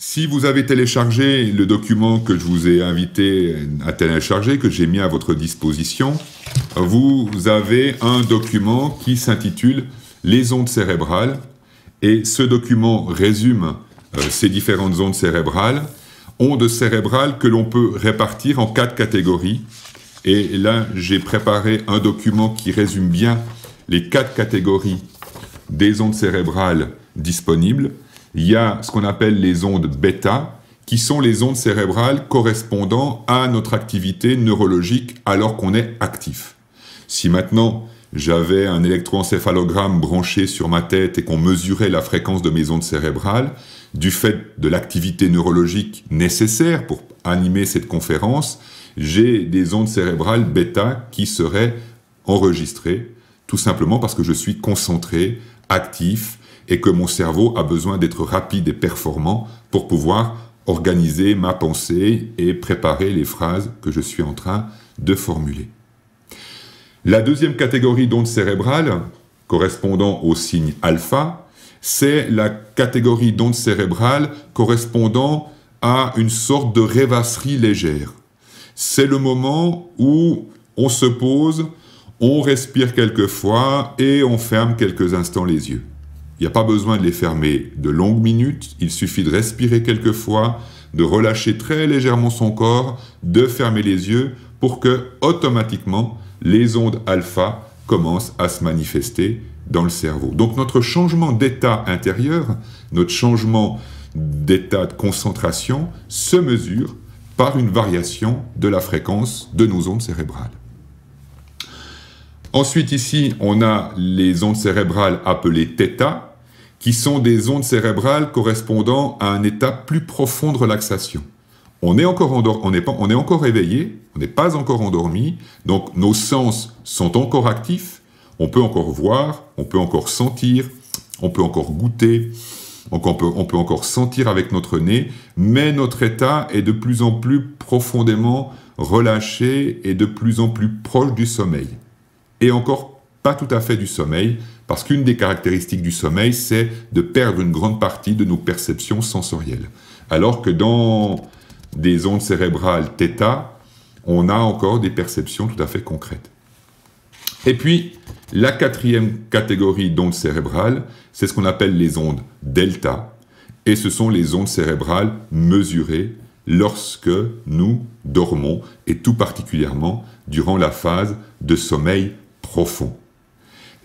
Si vous avez téléchargé le document que je vous ai invité à télécharger, que j'ai mis à votre disposition, vous avez un document qui s'intitule Les ondes cérébrales. Et ce document résume euh, ces différentes ondes cérébrales, ondes cérébrales que l'on peut répartir en quatre catégories. Et là, j'ai préparé un document qui résume bien les quatre catégories des ondes cérébrales disponibles il y a ce qu'on appelle les ondes bêta, qui sont les ondes cérébrales correspondant à notre activité neurologique alors qu'on est actif. Si maintenant j'avais un électroencéphalogramme branché sur ma tête et qu'on mesurait la fréquence de mes ondes cérébrales, du fait de l'activité neurologique nécessaire pour animer cette conférence, j'ai des ondes cérébrales bêta qui seraient enregistrées, tout simplement parce que je suis concentré, actif, et que mon cerveau a besoin d'être rapide et performant pour pouvoir organiser ma pensée et préparer les phrases que je suis en train de formuler. La deuxième catégorie d'ondes cérébrales, correspondant au signe alpha, c'est la catégorie d'ondes cérébrales correspondant à une sorte de rêvasserie légère. C'est le moment où on se pose, on respire quelquefois et on ferme quelques instants les yeux. Il n'y a pas besoin de les fermer de longues minutes, il suffit de respirer quelques fois, de relâcher très légèrement son corps, de fermer les yeux pour que automatiquement les ondes alpha commencent à se manifester dans le cerveau. Donc notre changement d'état intérieur, notre changement d'état de concentration se mesure par une variation de la fréquence de nos ondes cérébrales. Ensuite ici, on a les ondes cérébrales appelées θ, qui sont des ondes cérébrales correspondant à un état plus profond de relaxation. On est encore, on est encore éveillé, on n'est pas encore endormi, donc nos sens sont encore actifs, on peut encore voir, on peut encore sentir, on peut encore goûter, on peut encore sentir avec notre nez, mais notre état est de plus en plus profondément relâché et de plus en plus proche du sommeil. Et encore pas tout à fait du sommeil, parce qu'une des caractéristiques du sommeil, c'est de perdre une grande partie de nos perceptions sensorielles. Alors que dans des ondes cérébrales θ, on a encore des perceptions tout à fait concrètes. Et puis, la quatrième catégorie d'ondes cérébrales, c'est ce qu'on appelle les ondes delta, et ce sont les ondes cérébrales mesurées lorsque nous dormons, et tout particulièrement durant la phase de sommeil profond.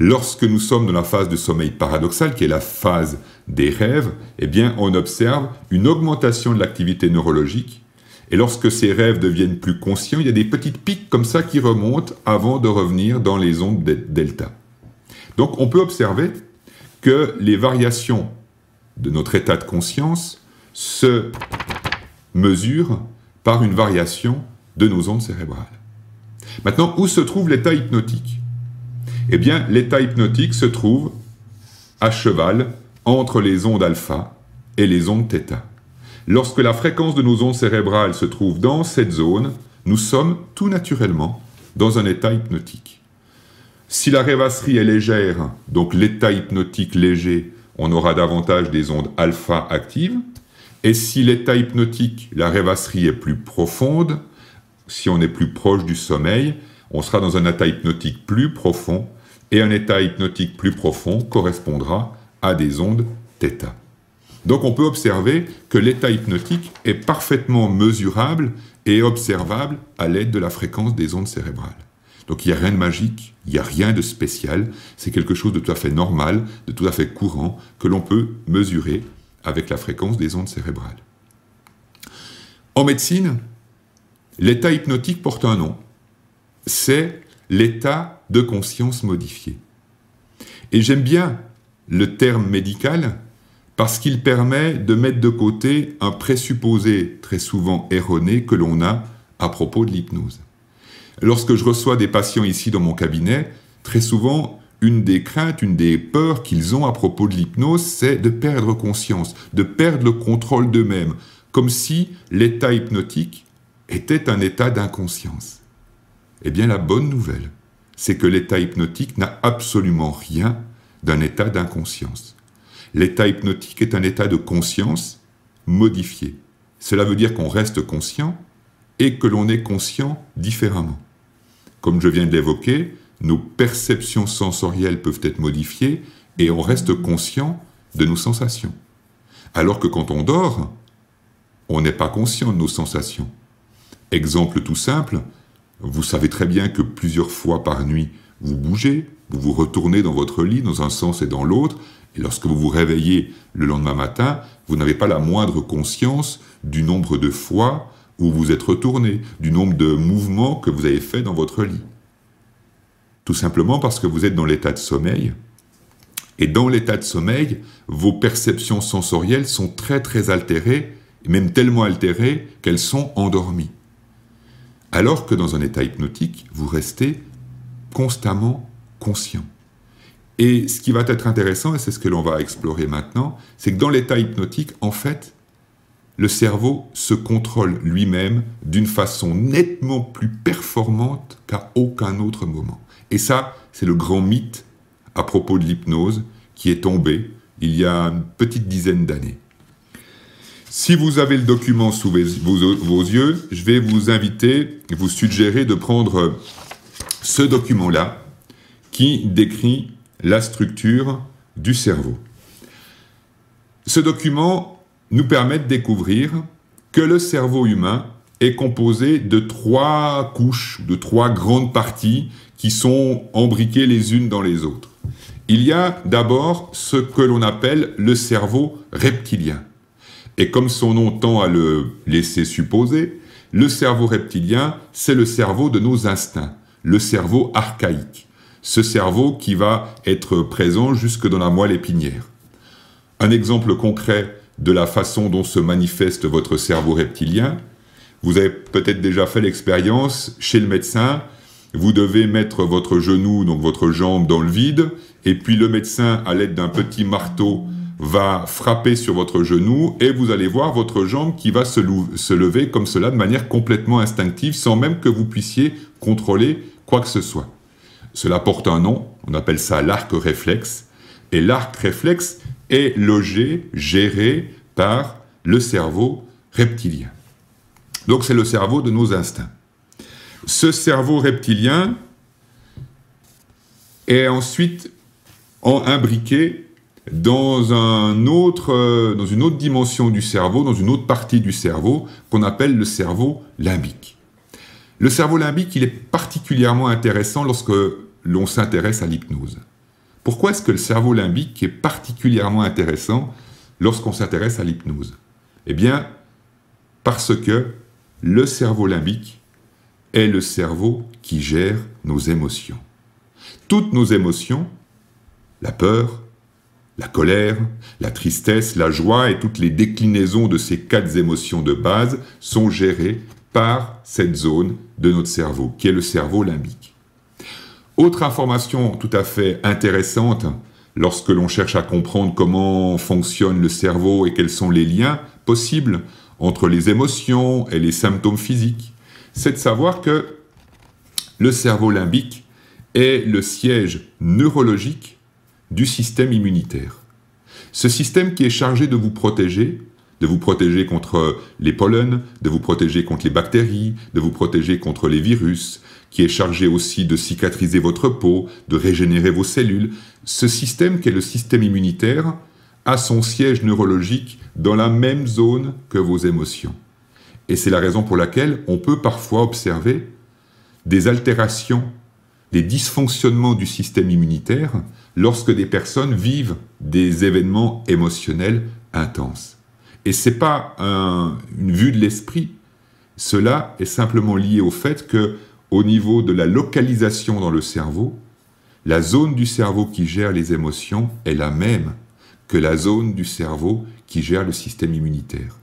Lorsque nous sommes dans la phase de sommeil paradoxal, qui est la phase des rêves, eh bien, on observe une augmentation de l'activité neurologique. Et lorsque ces rêves deviennent plus conscients, il y a des petites pics comme ça qui remontent avant de revenir dans les ondes delta. Donc, on peut observer que les variations de notre état de conscience se mesurent par une variation de nos ondes cérébrales. Maintenant, où se trouve l'état hypnotique eh bien, l'état hypnotique se trouve à cheval entre les ondes alpha et les ondes θ. Lorsque la fréquence de nos ondes cérébrales se trouve dans cette zone, nous sommes tout naturellement dans un état hypnotique. Si la rêvasserie est légère, donc l'état hypnotique léger, on aura davantage des ondes alpha actives. Et si l'état hypnotique, la rêvasserie est plus profonde, si on est plus proche du sommeil, on sera dans un état hypnotique plus profond et un état hypnotique plus profond correspondra à des ondes θ. Donc on peut observer que l'état hypnotique est parfaitement mesurable et observable à l'aide de la fréquence des ondes cérébrales. Donc il n'y a rien de magique, il n'y a rien de spécial, c'est quelque chose de tout à fait normal, de tout à fait courant, que l'on peut mesurer avec la fréquence des ondes cérébrales. En médecine, l'état hypnotique porte un nom. C'est l'état de conscience modifié. Et j'aime bien le terme médical parce qu'il permet de mettre de côté un présupposé très souvent erroné que l'on a à propos de l'hypnose. Lorsque je reçois des patients ici dans mon cabinet, très souvent, une des craintes, une des peurs qu'ils ont à propos de l'hypnose, c'est de perdre conscience, de perdre le contrôle d'eux-mêmes, comme si l'état hypnotique était un état d'inconscience. Eh bien, la bonne nouvelle, c'est que l'état hypnotique n'a absolument rien d'un état d'inconscience. L'état hypnotique est un état de conscience modifié. Cela veut dire qu'on reste conscient et que l'on est conscient différemment. Comme je viens de l'évoquer, nos perceptions sensorielles peuvent être modifiées et on reste conscient de nos sensations. Alors que quand on dort, on n'est pas conscient de nos sensations. Exemple tout simple, vous savez très bien que plusieurs fois par nuit, vous bougez, vous vous retournez dans votre lit dans un sens et dans l'autre, et lorsque vous vous réveillez le lendemain matin, vous n'avez pas la moindre conscience du nombre de fois où vous êtes retourné, du nombre de mouvements que vous avez fait dans votre lit. Tout simplement parce que vous êtes dans l'état de sommeil. Et dans l'état de sommeil, vos perceptions sensorielles sont très très altérées, même tellement altérées qu'elles sont endormies. Alors que dans un état hypnotique, vous restez constamment conscient. Et ce qui va être intéressant, et c'est ce que l'on va explorer maintenant, c'est que dans l'état hypnotique, en fait, le cerveau se contrôle lui-même d'une façon nettement plus performante qu'à aucun autre moment. Et ça, c'est le grand mythe à propos de l'hypnose qui est tombé il y a une petite dizaine d'années. Si vous avez le document sous vos, yeux, je vais vous inviter, vous suggérer de prendre ce document-là qui décrit la structure du cerveau. Ce document nous permet de découvrir que le cerveau humain est composé de trois couches, de trois grandes parties qui sont embriquées les unes dans les autres. Il y a d'abord ce que l'on appelle le cerveau reptilien. Et comme son nom tend à le laisser supposer, le cerveau reptilien, c'est le cerveau de nos instincts, le cerveau archaïque, ce cerveau qui va être présent jusque dans la moelle épinière. Un exemple concret de la façon dont se manifeste votre cerveau reptilien, vous avez peut-être déjà fait l'expérience chez le médecin, vous devez mettre votre genou, donc votre jambe, dans le vide, et puis le médecin, à l'aide d'un petit marteau, va frapper sur votre genou et vous allez voir votre jambe qui va se, lever comme cela de manière complètement instinctive sans même que vous puissiez contrôler quoi que ce soit. Cela porte un nom, on appelle ça l'arc réflexe et l'arc réflexe est logé, géré par le cerveau reptilien. Donc c'est le cerveau de nos instincts. Ce cerveau reptilien est ensuite imbriqué dans, euh, dans une autre dimension du cerveau, dans une autre partie du cerveau qu'on appelle le cerveau limbique. Le cerveau limbique, il est particulièrement intéressant lorsque l'on s'intéresse à l'hypnose. Pourquoi est-ce que le cerveau limbique est particulièrement intéressant lorsqu'on s'intéresse à l'hypnose Eh bien, parce que le cerveau limbique est le cerveau qui gère nos émotions. Toutes nos émotions, la peur, la colère, la tristesse, la joie et toutes les déclinaisons de ces quatre émotions de base sont gérées par cette zone de notre cerveau, qui est le cerveau limbique. Autre information tout à fait intéressante lorsque l'on cherche à comprendre comment fonctionne le cerveau et quels sont les liens possibles entre les émotions et les symptômes physiques, c'est de savoir que le cerveau limbique est le siège neurologique du système immunitaire. Ce système qui est chargé de vous protéger, de vous protéger contre les pollens, de vous protéger contre les bactéries, de vous protéger contre les virus, qui est chargé aussi de cicatriser votre peau, de régénérer vos cellules. Ce système qui est le système immunitaire a son siège neurologique dans la même zone que vos émotions. Et c'est la raison pour laquelle on peut parfois observer des altérations, des dysfonctionnements du système immunitaire lorsque des personnes vivent des événements émotionnels intenses. Et ce n'est pas une vue de l'esprit. Cela est simplement lié au fait que, au niveau de la localisation dans le cerveau, la zone du cerveau qui gère les émotions est la même que la zone du cerveau qui gère le système immunitaire.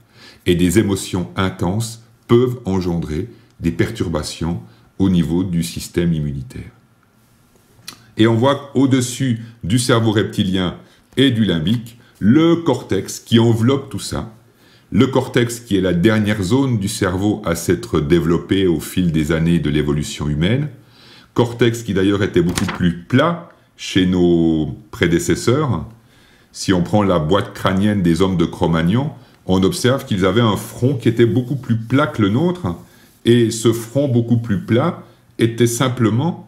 Et des émotions intenses peuvent engendrer des perturbations au niveau du système immunitaire. Et on voit au-dessus du cerveau reptilien et du limbique le cortex qui enveloppe tout ça. Le cortex qui est la dernière zone du cerveau à s'être développée au fil des années de l'évolution humaine. Cortex qui d'ailleurs était beaucoup plus plat chez nos prédécesseurs. Si on prend la boîte crânienne des hommes de Cro-Magnon, on observe qu'ils avaient un front qui était beaucoup plus plat que le nôtre. Et ce front beaucoup plus plat était simplement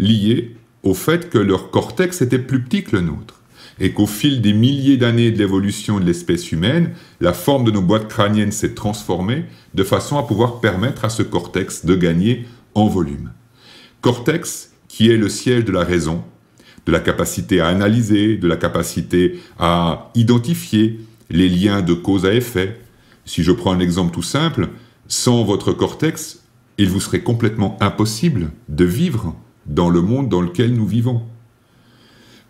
lié au fait que leur cortex était plus petit que le nôtre, et qu'au fil des milliers d'années de l'évolution de l'espèce humaine, la forme de nos boîtes crâniennes s'est transformée de façon à pouvoir permettre à ce cortex de gagner en volume. Cortex qui est le siège de la raison, de la capacité à analyser, de la capacité à identifier les liens de cause à effet. Si je prends un exemple tout simple, sans votre cortex, il vous serait complètement impossible de vivre dans le monde dans lequel nous vivons.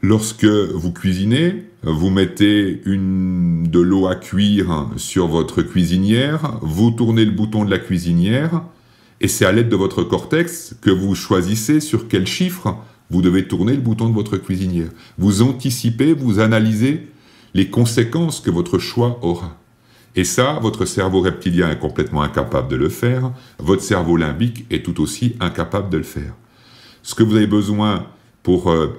Lorsque vous cuisinez, vous mettez une, de l'eau à cuire sur votre cuisinière, vous tournez le bouton de la cuisinière, et c'est à l'aide de votre cortex que vous choisissez sur quel chiffre vous devez tourner le bouton de votre cuisinière. Vous anticipez, vous analysez les conséquences que votre choix aura. Et ça, votre cerveau reptilien est complètement incapable de le faire, votre cerveau limbique est tout aussi incapable de le faire ce que vous avez besoin pour euh,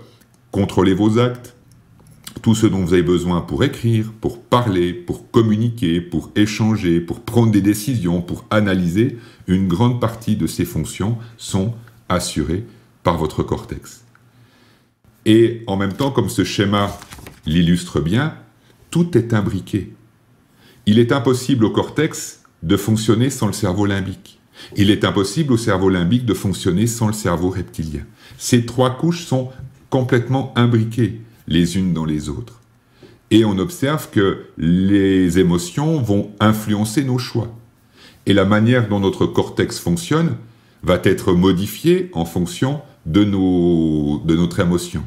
contrôler vos actes, tout ce dont vous avez besoin pour écrire, pour parler, pour communiquer, pour échanger, pour prendre des décisions, pour analyser, une grande partie de ces fonctions sont assurées par votre cortex. Et en même temps, comme ce schéma l'illustre bien, tout est imbriqué. Il est impossible au cortex de fonctionner sans le cerveau limbique. Il est impossible au cerveau limbique de fonctionner sans le cerveau reptilien. Ces trois couches sont complètement imbriquées les unes dans les autres. Et on observe que les émotions vont influencer nos choix. Et la manière dont notre cortex fonctionne va être modifiée en fonction de, de notre émotion.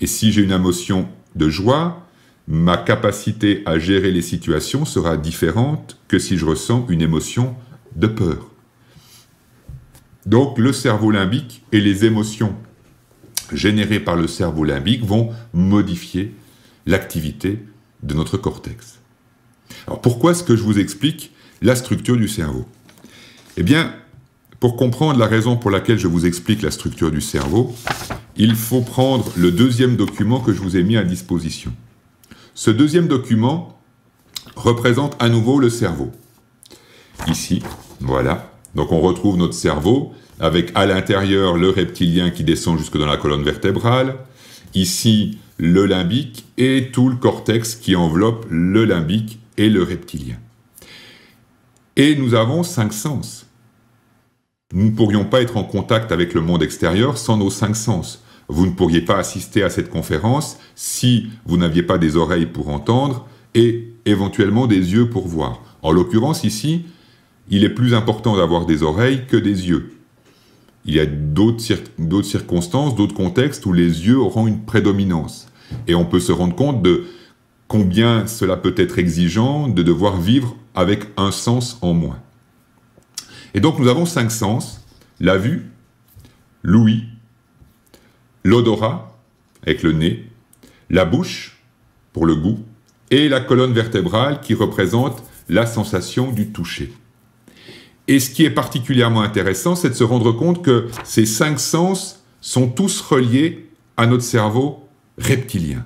Et si j'ai une émotion de joie, ma capacité à gérer les situations sera différente que si je ressens une émotion de peur. Donc le cerveau limbique et les émotions générées par le cerveau limbique vont modifier l'activité de notre cortex. Alors pourquoi est-ce que je vous explique la structure du cerveau Eh bien, pour comprendre la raison pour laquelle je vous explique la structure du cerveau, il faut prendre le deuxième document que je vous ai mis à disposition. Ce deuxième document représente à nouveau le cerveau. Ici, voilà, donc on retrouve notre cerveau avec à l'intérieur le reptilien qui descend jusque dans la colonne vertébrale, ici le limbique et tout le cortex qui enveloppe le limbique et le reptilien. Et nous avons cinq sens. Nous ne pourrions pas être en contact avec le monde extérieur sans nos cinq sens. Vous ne pourriez pas assister à cette conférence si vous n'aviez pas des oreilles pour entendre et éventuellement des yeux pour voir. En l'occurrence ici, il est plus important d'avoir des oreilles que des yeux. Il y a d'autres circonstances, d'autres contextes où les yeux auront une prédominance. Et on peut se rendre compte de combien cela peut être exigeant de devoir vivre avec un sens en moins. Et donc nous avons cinq sens, la vue, l'ouïe, l'odorat, avec le nez, la bouche, pour le goût, et la colonne vertébrale qui représente la sensation du toucher. Et ce qui est particulièrement intéressant, c'est de se rendre compte que ces cinq sens sont tous reliés à notre cerveau reptilien.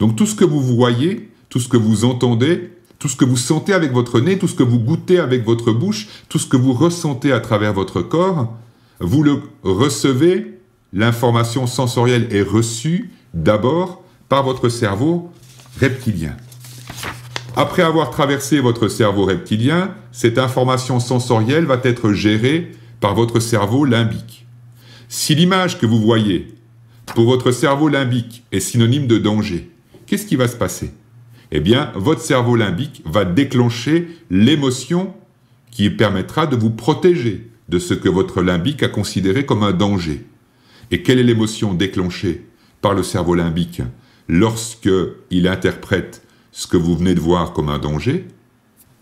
Donc tout ce que vous voyez, tout ce que vous entendez, tout ce que vous sentez avec votre nez, tout ce que vous goûtez avec votre bouche, tout ce que vous ressentez à travers votre corps, vous le recevez, l'information sensorielle est reçue d'abord par votre cerveau reptilien. Après avoir traversé votre cerveau reptilien, cette information sensorielle va être gérée par votre cerveau limbique. Si l'image que vous voyez pour votre cerveau limbique est synonyme de danger, qu'est-ce qui va se passer Eh bien, votre cerveau limbique va déclencher l'émotion qui permettra de vous protéger de ce que votre limbique a considéré comme un danger. Et quelle est l'émotion déclenchée par le cerveau limbique lorsque il interprète ce que vous venez de voir comme un danger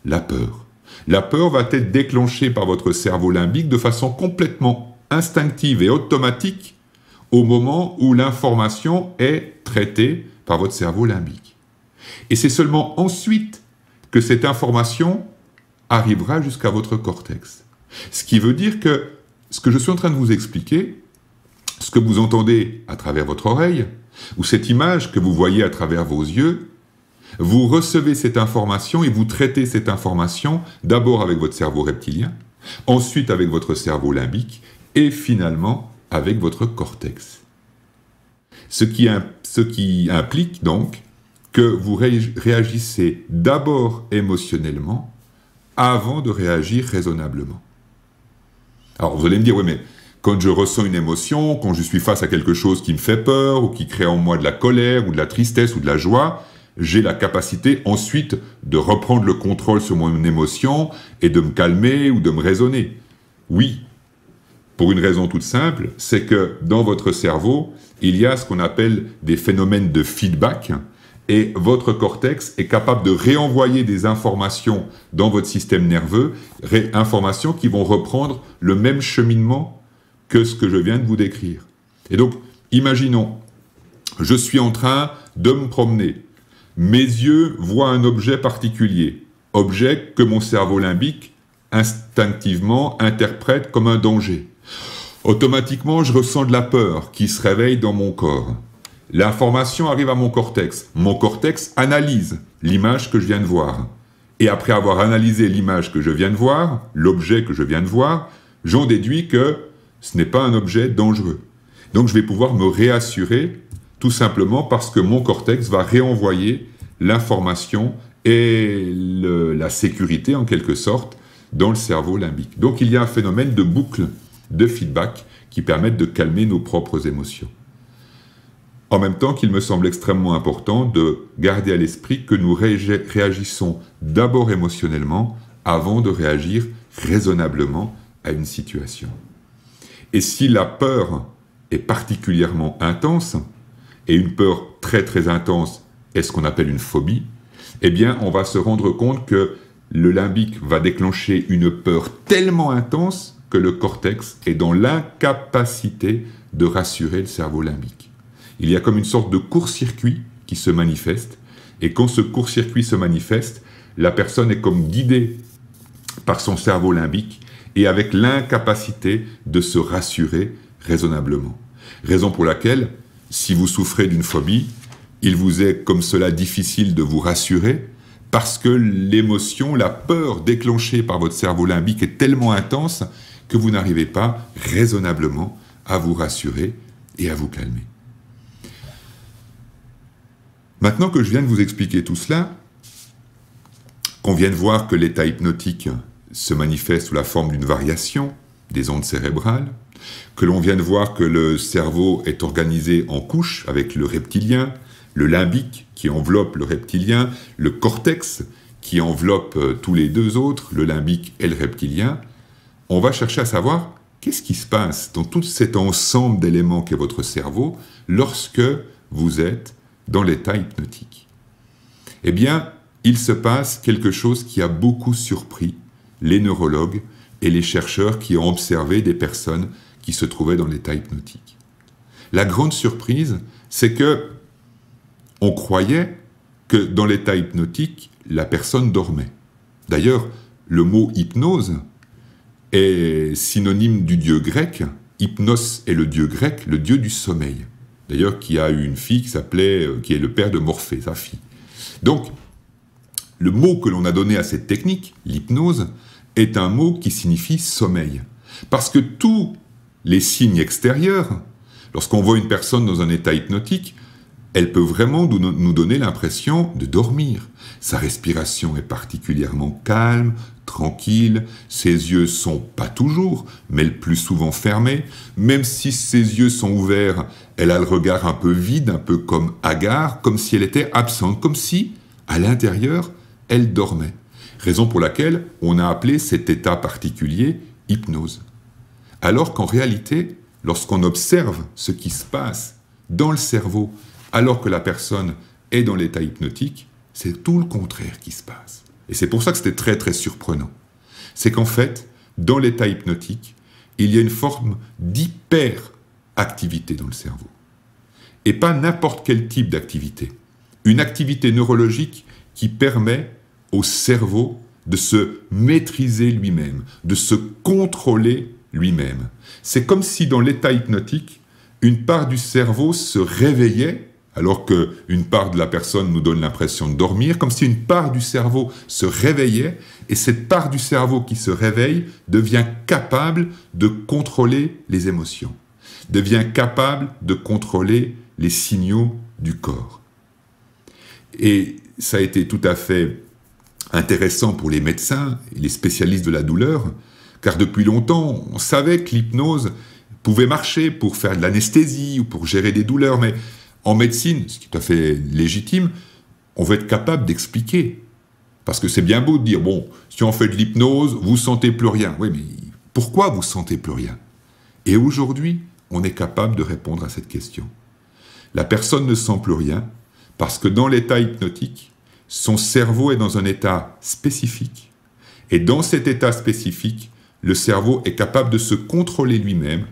La peur. La peur va être déclenchée par votre cerveau limbique de façon complètement instinctive et automatique au moment où l'information est traitée par votre cerveau limbique. Et c'est seulement ensuite que cette information arrivera jusqu'à votre cortex. Ce qui veut dire que ce que je suis en train de vous expliquer, ce que vous entendez à travers votre oreille, ou cette image que vous voyez à travers vos yeux, vous recevez cette information et vous traitez cette information d'abord avec votre cerveau reptilien, ensuite avec votre cerveau limbique et finalement avec votre cortex. Ce qui, implique donc que vous réagissez d'abord émotionnellement avant de réagir raisonnablement. Alors vous allez me dire, oui mais quand je ressens une émotion, quand je suis face à quelque chose qui me fait peur ou qui crée en moi de la colère ou de la tristesse ou de la joie, j'ai la capacité ensuite de reprendre le contrôle sur mon émotion et de me calmer ou de me raisonner. Oui, pour une raison toute simple, c'est que dans votre cerveau, il y a ce qu'on appelle des phénomènes de feedback, et votre cortex est capable de réenvoyer des informations dans votre système nerveux, informations qui vont reprendre le même cheminement que ce que je viens de vous décrire. Et donc, imaginons, je suis en train de me promener mes yeux voient un objet particulier, objet que mon cerveau limbique instinctivement interprète comme un danger. Automatiquement, je ressens de la peur qui se réveille dans mon corps. L'information arrive à mon cortex. Mon cortex analyse l'image que je viens de voir. Et après avoir analysé l'image que je viens de voir, l'objet que je viens de voir, j'en déduis que ce n'est pas un objet dangereux. Donc je vais pouvoir me réassurer tout simplement parce que mon cortex va réenvoyer l'information et la sécurité, en quelque sorte, dans le cerveau limbique. Donc il y a un phénomène de boucle de feedback qui permettent de calmer nos propres émotions. En même temps qu'il me semble extrêmement important de garder à l'esprit que nous réagissons d'abord émotionnellement avant de réagir raisonnablement à une situation. Et si la peur est particulièrement intense, et une peur très très intense est ce qu'on appelle une phobie, eh bien on va se rendre compte que le limbique va déclencher une peur tellement intense que le cortex est dans l'incapacité de rassurer le cerveau limbique. Il y a comme une sorte de court-circuit qui se manifeste, et quand ce court-circuit se manifeste, la personne est comme guidée par son cerveau limbique et avec l'incapacité de se rassurer raisonnablement. Raison pour laquelle si vous souffrez d'une phobie, il vous est comme cela difficile de vous rassurer parce que l'émotion, la peur déclenchée par votre cerveau limbique est tellement intense que vous n'arrivez pas raisonnablement à vous rassurer et à vous calmer. Maintenant que je viens de vous expliquer tout cela, qu'on vienne voir que l'état hypnotique se manifeste sous la forme d'une variation des ondes cérébrales, que l'on vient de voir que le cerveau est organisé en couches avec le reptilien, le limbique qui enveloppe le reptilien, le cortex qui enveloppe euh, tous les deux autres, le limbique et le reptilien, on va chercher à savoir qu'est-ce qui se passe dans tout cet ensemble d'éléments qu'est votre cerveau lorsque vous êtes dans l'état hypnotique. Eh bien, il se passe quelque chose qui a beaucoup surpris les neurologues et les chercheurs qui ont observé des personnes qui se trouvait dans l'état hypnotique. La grande surprise, c'est que on croyait que dans l'état hypnotique, la personne dormait. D'ailleurs, le mot hypnose est synonyme du dieu grec. Hypnos est le dieu grec, le dieu du sommeil. D'ailleurs, qui a eu une fille qui s'appelait, euh, qui est le père de Morphée, sa fille. Donc, le mot que l'on a donné à cette technique, l'hypnose, est un mot qui signifie sommeil. Parce que tout les signes extérieurs, lorsqu'on voit une personne dans un état hypnotique, elle peut vraiment nous donner l'impression de dormir. Sa respiration est particulièrement calme, tranquille, ses yeux sont pas toujours, mais le plus souvent fermés. Même si ses yeux sont ouverts, elle a le regard un peu vide, un peu comme hagard, comme si elle était absente, comme si, à l'intérieur, elle dormait. Raison pour laquelle on a appelé cet état particulier hypnose. Alors qu'en réalité, lorsqu'on observe ce qui se passe dans le cerveau alors que la personne est dans l'état hypnotique, c'est tout le contraire qui se passe. Et c'est pour ça que c'était très très surprenant. C'est qu'en fait, dans l'état hypnotique, il y a une forme d'hyperactivité dans le cerveau. Et pas n'importe quel type d'activité. Une activité neurologique qui permet au cerveau de se maîtriser lui-même, de se contrôler lui-même. C'est comme si dans l'état hypnotique, une part du cerveau se réveillait alors qu'une part de la personne nous donne l'impression de dormir, comme si une part du cerveau se réveillait, et cette part du cerveau qui se réveille devient capable de contrôler les émotions, devient capable de contrôler les signaux du corps. Et ça a été tout à fait intéressant pour les médecins, et les spécialistes de la douleur, car depuis longtemps, on savait que l'hypnose pouvait marcher pour faire de l'anesthésie ou pour gérer des douleurs, mais en médecine, ce qui est tout à fait légitime, on veut être capable d'expliquer. Parce que c'est bien beau de dire, bon, si on fait de l'hypnose, vous sentez plus rien. Oui, mais pourquoi vous sentez plus rien Et aujourd'hui, on est capable de répondre à cette question. La personne ne sent plus rien parce que dans l'état hypnotique, son cerveau est dans un état spécifique. Et dans cet état spécifique, le cerveau est capable de se contrôler lui-même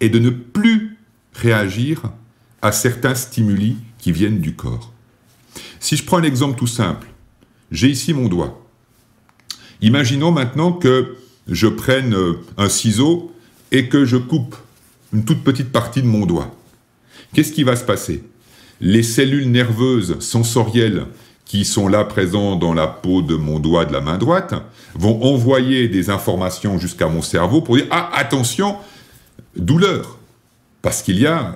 et de ne plus réagir à certains stimuli qui viennent du corps. Si je prends un exemple tout simple, j'ai ici mon doigt. Imaginons maintenant que je prenne euh, un ciseau et que je coupe une toute petite partie de mon doigt. Qu'est-ce qui va se passer Les cellules nerveuses sensorielles sont là présents dans la peau de mon doigt de la main droite, vont envoyer des informations jusqu'à mon cerveau pour dire Ah, attention, douleur, parce qu'il y a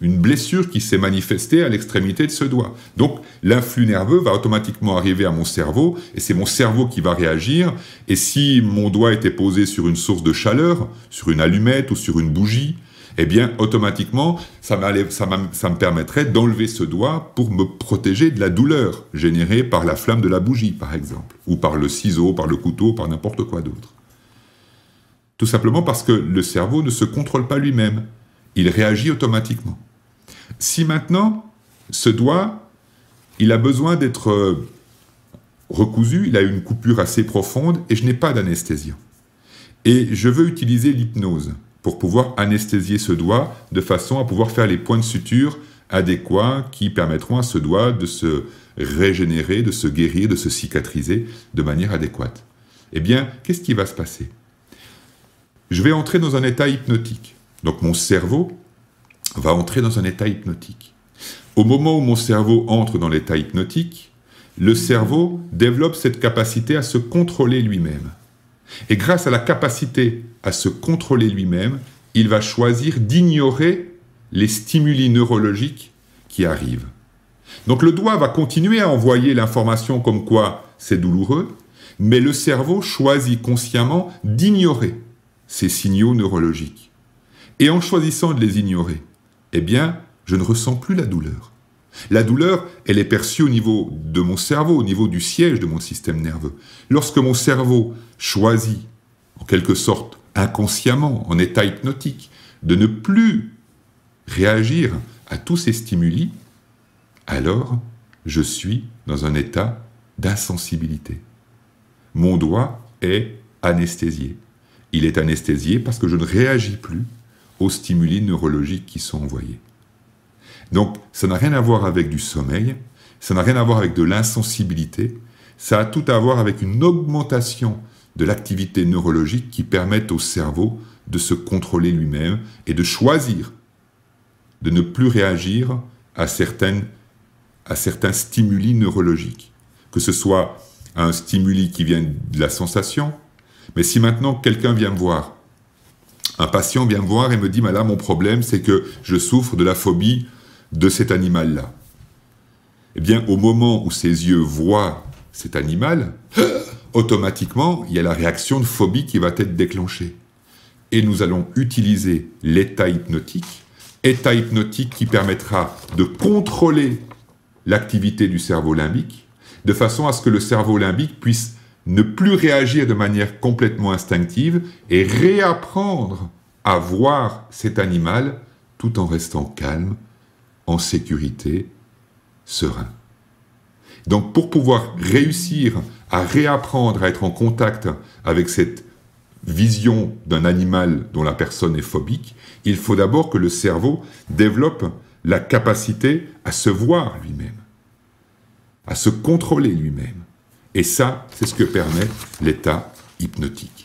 une blessure qui s'est manifestée à l'extrémité de ce doigt. Donc l'influx nerveux va automatiquement arriver à mon cerveau, et c'est mon cerveau qui va réagir, et si mon doigt était posé sur une source de chaleur, sur une allumette ou sur une bougie, eh bien, automatiquement, ça, me permettrait d'enlever ce doigt pour me protéger de la douleur générée par la flamme de la bougie, par exemple, ou par le ciseau, par le couteau, par n'importe quoi d'autre. Tout simplement parce que le cerveau ne se contrôle pas lui-même. Il réagit automatiquement. Si maintenant, ce doigt, il a besoin d'être euh, recousu, il a une coupure assez profonde et je n'ai pas d'anesthésie. Et je veux utiliser l'hypnose pour pouvoir anesthésier ce doigt de façon à pouvoir faire les points de suture adéquats qui permettront à ce doigt de se régénérer, de se guérir, de se cicatriser de manière adéquate. Eh bien, qu'est-ce qui va se passer Je vais entrer dans un état hypnotique. Donc mon cerveau va entrer dans un état hypnotique. Au moment où mon cerveau entre dans l'état hypnotique, le cerveau développe cette capacité à se contrôler lui-même. Et grâce à la capacité à se contrôler lui-même, il va choisir d'ignorer les stimuli neurologiques qui arrivent. Donc le doigt va continuer à envoyer l'information comme quoi c'est douloureux, mais le cerveau choisit consciemment d'ignorer ces signaux neurologiques. Et en choisissant de les ignorer, eh bien, je ne ressens plus la douleur. La douleur, elle est perçue au niveau de mon cerveau, au niveau du siège de mon système nerveux. Lorsque mon cerveau choisit, en quelque sorte, inconsciemment, en état hypnotique, de ne plus réagir à tous ces stimuli, alors je suis dans un état d'insensibilité. Mon doigt est anesthésié. Il est anesthésié parce que je ne réagis plus aux stimuli neurologiques qui sont envoyés. Donc ça n'a rien à voir avec du sommeil, ça n'a rien à voir avec de l'insensibilité, ça a tout à voir avec une augmentation de l'activité neurologique qui permettent au cerveau de se contrôler lui-même et de choisir de ne plus réagir à, certaines, à certains stimuli neurologiques, que ce soit un stimuli qui vient de la sensation, mais si maintenant quelqu'un vient me voir, un patient vient me voir et me dit, Madame, mon problème, c'est que je souffre de la phobie de cet animal-là. Eh bien, au moment où ses yeux voient cet animal, automatiquement, il y a la réaction de phobie qui va être déclenchée. Et nous allons utiliser l'état hypnotique, état hypnotique qui permettra de contrôler l'activité du cerveau limbique, de façon à ce que le cerveau limbique puisse ne plus réagir de manière complètement instinctive et réapprendre à voir cet animal tout en restant calme, en sécurité, serein. Donc pour pouvoir réussir à réapprendre à être en contact avec cette vision d'un animal dont la personne est phobique, il faut d'abord que le cerveau développe la capacité à se voir lui-même, à se contrôler lui-même. Et ça, c'est ce que permet l'état hypnotique.